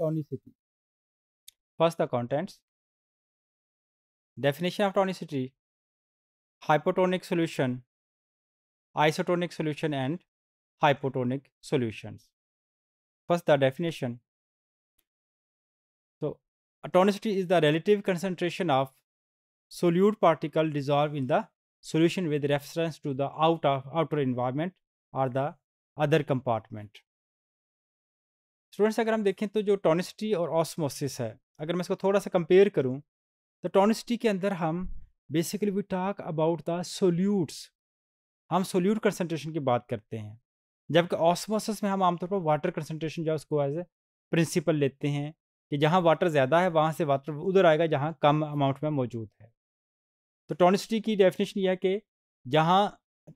tonicity. First, the contents. Definition of tonicity hypotonic solution, isotonic solution, and hypotonic solutions. First, the definition. So, tonicity is the relative concentration of solute particle dissolved in the solution with reference to the out outer environment or the other compartment. Students अगर हम देखें तो जो टॉनिसिटी और osmosis है अगर मैं इसको थोड़ा सा कंपेयर करूं तो टॉनिसिटी के अंदर हम basically we talk about the solutes हम सोल्यूट कंसनट्रेशन की बात करते हैं जबकि ऑस्मोसिस में हम आमतौर पर वाटर कंसनट्रेशन जो है उसको एज ए प्रिंसिपल लेते हैं कि जहाँ वाटर ज़्यादा है वहाँ से वाटर उधर आएगा जहाँ कम अमाउंट में मौजूद है तो टॉनिसिटी की डेफिनेशन यह है कि जहाँ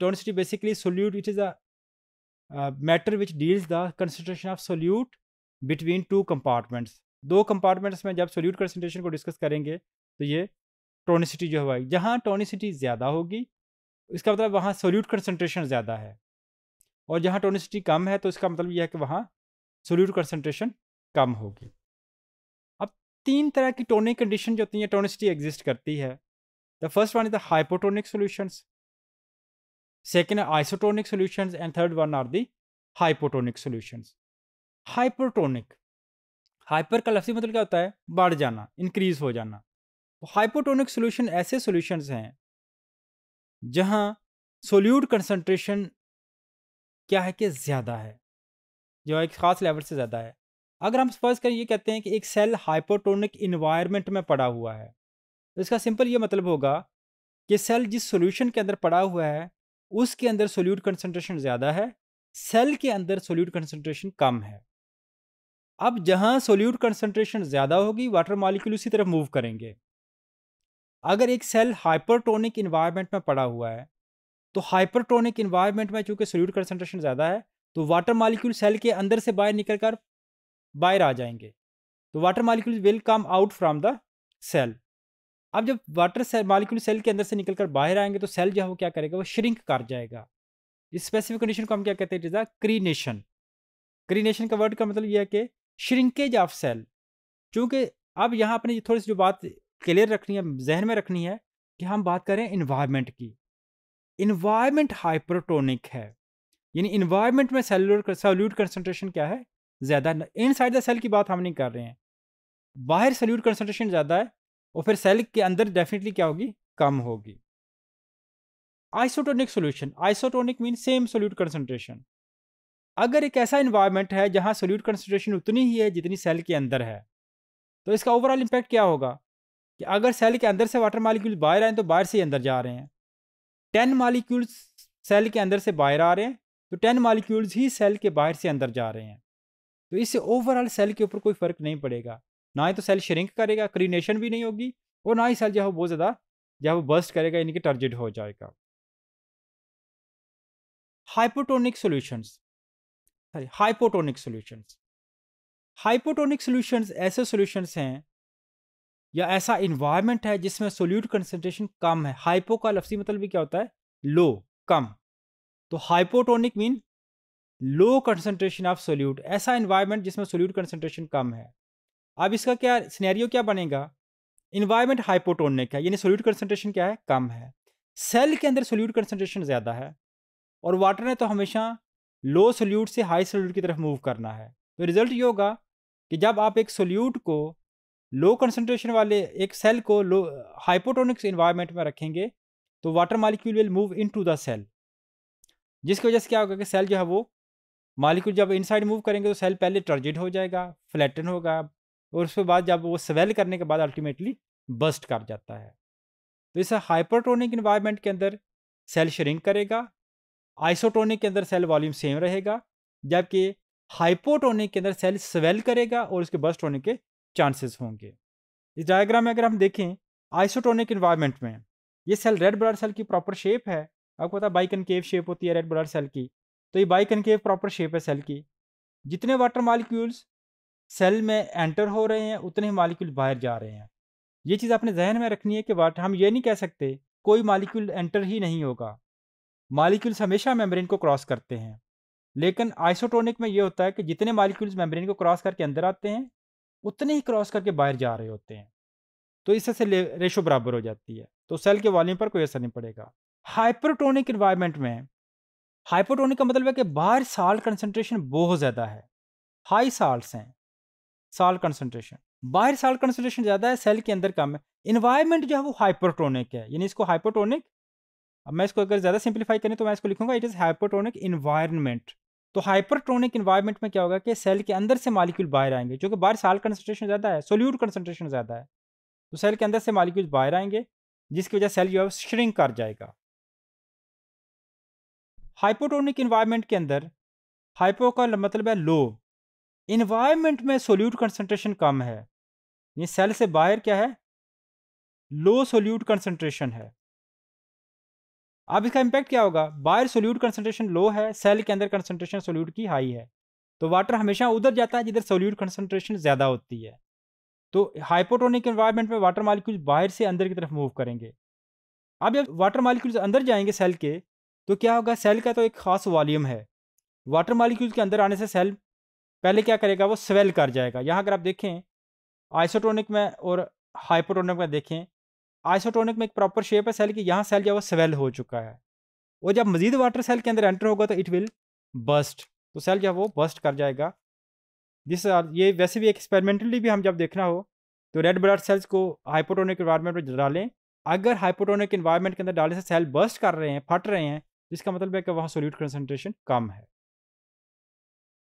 tonicity basically solute it is a matter which deals the concentration of solute between two compartments दो कंपार्टमेंट्स में जब सोल्यूट कंसनट्रेशन को डिस्कस करेंगे तो ये टोनिसिटी जो है जहाँ टोनिसिटी ज़्यादा होगी इसका मतलब वहाँ सोल्यूट कंसनट्रेशन ज़्यादा है और जहाँ टोनिसिटी कम है तो इसका मतलब यह है कि वहाँ सोल्यूट कंसनट्रेशन कम होगी अब तीन तरह की टोनिक कंडीशन जो होती है टोनिसिटी एग्जिस्ट करती है the first one is the hypotonic solutions second isotonic solutions and third one are the hypotonic solutions hypotonic hyper का लफ्जी मतलब क्या होता है बढ़ जाना इंक्रीज हो जाना हाइपोटोनिक तो सोल्यूशन ऐसे सोल्यूशंस हैं जहाँ सोल्यूट कंसनट्रेशन क्या है कि ज़्यादा है जो एक ख़ास लेवल से ज़्यादा है अगर हम स्पर्स करें ये कहते हैं कि एक सेल हाइपोटोनिक इन्वायरमेंट में पड़ा हुआ है तो इसका सिंपल ये मतलब होगा कि सेल जिस सोल्यूशन के अंदर पड़ा हुआ है उसके अंदर सोल्यूट कंसनट्रेशन ज़्यादा है सेल के अंदर सोल्यूट कंसनट्रेशन कम है अब जहाँ सोल्यूट कंसनट्रेशन ज़्यादा होगी वाटर मालिक्यूल उसी तरफ मूव करेंगे अगर एक सेल हाइपरटोनिक इन्वायरमेंट में पड़ा हुआ है तो हाइपरटोनिक इन्वायरमेंट में चूंकि सोल्यूट कंसनट्रेशन ज़्यादा है तो वाटर मालिक्यूल सेल के अंदर से बाहर निकल कर बाहर आ जाएंगे तो water molecule will come out from the cell अब जब वाटर सेल मालिक्यूल सेल के अंदर से निकल कर बाहर आएंगे तो सेल जो है वो क्या करेगा वो श्रिंक कर जाएगा इस स्पेसिफिक कंडीशन को हम क्या कहते हैं इट इज़ अ क्रीनेशन क्रीनेशन का वर्ड का मतलब यह है कि श्रिंकेज ऑफ सेल चूँकि अब यहाँ अपने थोड़ी सी जो बात क्लियर रखनी है जहन में रखनी है कि हम बात करें इन्वायरमेंट की इन्वायरमेंट हाइप्रोटोनिक है यानी इन्वायरमेंट में सेलुलर सेल्यूट कंसनट्रेशन क्या है ज़्यादा इन साइड द सेल की बात हम नहीं कर रहे हैं बाहर सेल्यूट कंसनट्रेशन ज़्यादा है और फिर सेल के अंदर डेफिनेटली क्या होगी कम होगी isotonic solution isotonic mean same solute concentration अगर एक ऐसा इन्वायरमेंट है जहाँ सोल्यूट कंसनट्रेशन उतनी ही है जितनी सेल के अंदर है तो इसका ओवरऑल इम्पैक्ट क्या होगा कि अगर सेल के अंदर से वाटर मालिक्यूल बाहर आए तो बाहर से ही अंदर जा रहे हैं टेन मालिक्यूल्स सेल के अंदर से बाहर आ रहे हैं तो टेन मालिक्यूल्स ही सेल के बाहर से अंदर जा रहे हैं तो इससे ओवरऑल सेल के ऊपर कोई फ़र्क नहीं पड़ेगा ना ही तो सेल श्रिंक करेगा क्रीनेशन भी नहीं होगी और ना ही सेल जो है बहुत ज़्यादा जो है वो बर्स्ट करेगा यानी कि टर्जिड हो जाएगा hypotonic solutions sorry hypotonic solutions hypotonic solutions ऐसे सॉल्यूशंस हैं या ऐसा इन्वायरमेंट है जिसमें सोल्यूट कंसनट्रेशन कम है हाइपो का लफ्जी मतलब भी क्या होता है लो कम तो hypotonic mean low concentration of solute ऐसा इन्वायरमेंट जिसमें सोल्यूट कंसनट्रेशन कम है अब इसका क्या सिनेरियो क्या बनेगा इन्वायरमेंट हाइपोटोनिक है यानी सोल्यूट कंसनट्रेशन क्या है कम है सेल के अंदर सोल्यूट कंसेंट्रेशन ज़्यादा है और वाटर ने तो हमेशा लो सोल्यूट से हाई सोल्यूट की तरफ मूव करना है तो रिजल्ट ये होगा कि जब आप एक सोल्यूट को लो कंसनट्रेशन वाले एक सेल को लो हाइपोटोनिक्स इन्वायरमेंट में रखेंगे तो water molecule will move into the cell जिसकी वजह से क्या होगा कि सेल जो है वो मालिक्यूल जब इनसाइड मूव करेंगे तो सेल पहले टर्जिड हो जाएगा फ्लैटन होगा और उसके बाद जब वो स्वेल करने के बाद अल्टीमेटली बस्ट कर जाता है तो इस हाइपरटोनिक इन्वायरमेंट के अंदर सेल श्रिंक करेगा आइसोटोनिक के अंदर सेल वॉल्यूम सेम रहेगा जबकि हाइपोटोनिक के अंदर सेल स्वेल करेगा और उसके बस्ट होने के चांसेस होंगे इस डायग्राम में अगर हम देखें आइसोटोनिक इन्वायरमेंट में ये सेल रेड ब्लड सेल की प्रॉपर शेप है आपको पता है कनकेव शेप होती है रेड ब्लड सेल की तो ये कनकेव प्रॉपर शेप है सेल की जितने वाटर मालिक्यूल्स सेल में एंटर हो रहे हैं उतने ही मालिक्यूल बाहर जा रहे हैं ये चीज़ आपने जहन में रखनी है कि वाटर हम ये नहीं कह सकते कोई मालिक्यूल एंटर ही नहीं होगा मालिक्यूल्स हमेशा मेम्ब्रेन को क्रॉस करते हैं लेकिन आइसोटोनिक में ये होता है कि जितने मालिक्यूल्स मेम्ब्रेन को क्रॉस करके अंदर आते हैं उतने ही क्रॉस करके बाहर जा रहे होते हैं तो इससे से रेशो बराबर हो जाती है तो सेल के वॉल्यूम पर कोई असर नहीं पड़ेगा हाइपरटोनिक इन्वायरमेंट में हाइपोटोनिक का मतलब है कि बाहर साल कंसनट्रेशन बहुत ज़्यादा है हाई साल्ट हैं साल कंसनट्रेशन बाहर साल कंसनट्रेशन ज़्यादा है सेल के अंदर कम है इन्वायरमेंट जो है वो हाइपरटोनिक है यानी इसको हाइपोटोनिक अब मैं इसको अगर ज़्यादा सिंप्लीफाई करें तो मैं इसको लिखूंगा इट इज़ हाइपरट्रॉनिक इन्वायरमेंट तो हाइपरट्रॉनिक इन्वायरमेंट में क्या होगा कि सेल के अंदर से मालिक्यूल बाहर आएंगे जो कि बाहर साल कंसनट्रेशन ज़्यादा है सोल्यूट कंसनट्रेशन ज़्यादा है तो सेल के अंदर से मालिक्यूल बाहर आएंगे जिसकी वजह सेल जो है श्रिंक कर जाएगा हाइपोटोनिक इन्वायरमेंट के अंदर हाइपो का मतलब है लो इन्वायरमेंट में सोल्यूट कंसनट्रेशन कम है ये सेल से बाहर क्या है लो सोल्यूट कंसनट्रेशन है अब इसका इम्पैक्ट क्या होगा बाहर सोल्यूट कंसनट्रेशन लो है सेल के अंदर कंसनट्रेशन सोल्यूट की हाई है तो वाटर हमेशा उधर जाता है जिधर सोल्यूट कंसनट्रेशन ज़्यादा होती है तो हाइपोटोनिक इन्वायरमेंट में वाटर मालिक्यूल बाहर से अंदर की तरफ मूव करेंगे अब जब वाटर मालिक्यूल्स अंदर जाएंगे सेल के तो क्या होगा सेल का तो एक खास वॉल्यूम है वाटर मालिक्यूल के अंदर आने से सेल पहले क्या करेगा वो स्वेल कर जाएगा यहाँ अगर आप देखें आइसोटोनिक में और हाइपोटोनिक में देखें आइसोटोनिक में एक प्रॉपर शेप है सेल की यहाँ सेल जो है वो स्वेल हो चुका है वो जब मजीद वाटर सेल के अंदर एंटर होगा तो इट विल बस्ट तो सेल जो है वो बस्ट कर जाएगा जिस ये वैसे भी एक्सपेरिमेंटली भी हम जब देखना हो तो रेड ब्लड सेल्स को हाइपोटोनिक इन्वायरमेंट में डालें अगर हाइपोटोनिक इन्वायरमेंट के अंदर डालने से सेल बस्ट कर रहे हैं फट रहे हैं तो इसका मतलब है कि वहाँ सोल्यूट कंसनट्रेशन कम है